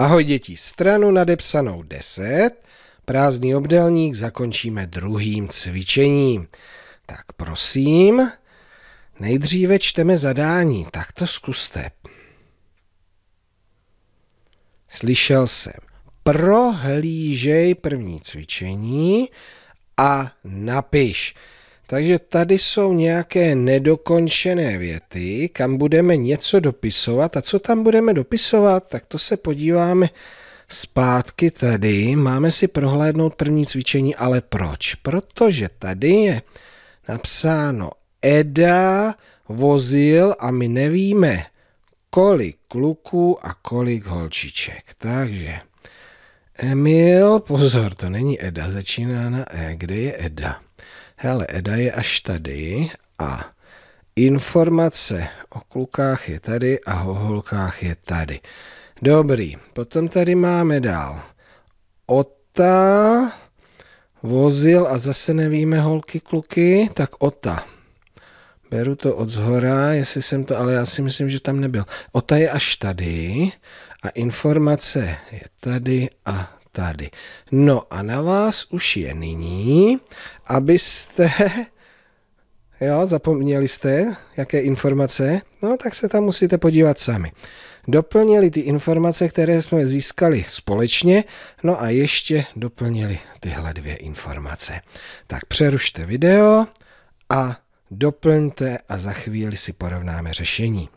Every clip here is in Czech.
Ahoj děti, stranu nadepsanou 10, prázdný obdélník zakončíme druhým cvičením. Tak prosím, nejdříve čteme zadání, tak to zkuste. Slyšel jsem, prohlížej první cvičení a napiš. Takže tady jsou nějaké nedokončené věty, kam budeme něco dopisovat. A co tam budeme dopisovat, tak to se podíváme zpátky tady. Máme si prohlédnout první cvičení, ale proč? Protože tady je napsáno Eda vozil a my nevíme, kolik kluků a kolik holčiček. Takže Emil, pozor, to není Eda, začíná na E. Kde je Eda? hele, Eda je až tady a informace o klukách je tady a o holkách je tady. Dobrý, potom tady máme dál. Ota vozil a zase nevíme holky, kluky, tak Ota. Beru to od zhora, jestli jsem to, ale já si myslím, že tam nebyl. Ota je až tady a informace je tady a tady. No a na vás už je nyní, abyste... Jo, zapomněli jste, jaké informace? No, tak se tam musíte podívat sami. Doplnili ty informace, které jsme získali společně, no a ještě doplnili tyhle dvě informace. Tak přerušte video a doplňte a za chvíli si porovnáme řešení.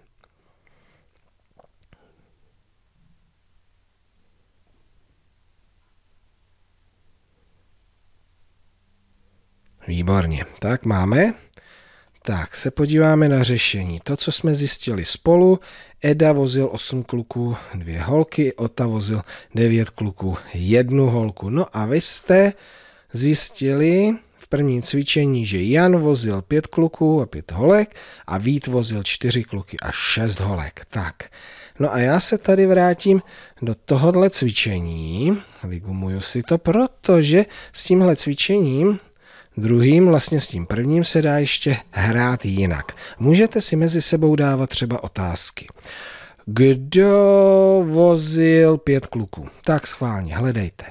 Výborně. Tak máme. Tak se podíváme na řešení. To, co jsme zjistili spolu, Eda vozil 8 kluků, dvě holky, Ota vozil 9 kluků, jednu holku. No a vy jste zjistili v prvním cvičení, že Jan vozil 5 kluků a 5 holek a Vít vozil 4 kluky a 6 holek. Tak, no a já se tady vrátím do tohohle cvičení, vygumuju si to, protože s tímhle cvičením druhým, vlastně s tím prvním se dá ještě hrát jinak. Můžete si mezi sebou dávat třeba otázky. Kdo vozil pět kluků? Tak schválně, hledejte.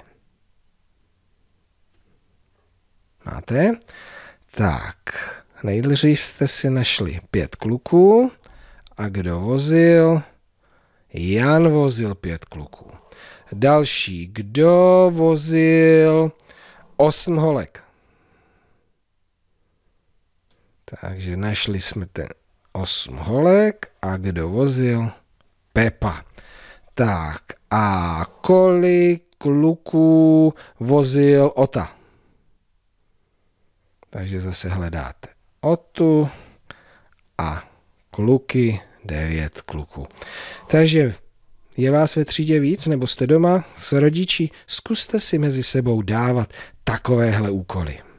Máte? Tak, nejdřív jste si našli pět kluků. A kdo vozil? Jan vozil pět kluků. Další, kdo vozil osm holek? Takže našli jsme ten osm holek a kdo vozil? Pepa. Tak a kolik kluků vozil Ota? Takže zase hledáte Otu a kluky, devět kluků. Takže je vás ve třídě víc, nebo jste doma s rodiči, zkuste si mezi sebou dávat takovéhle úkoly.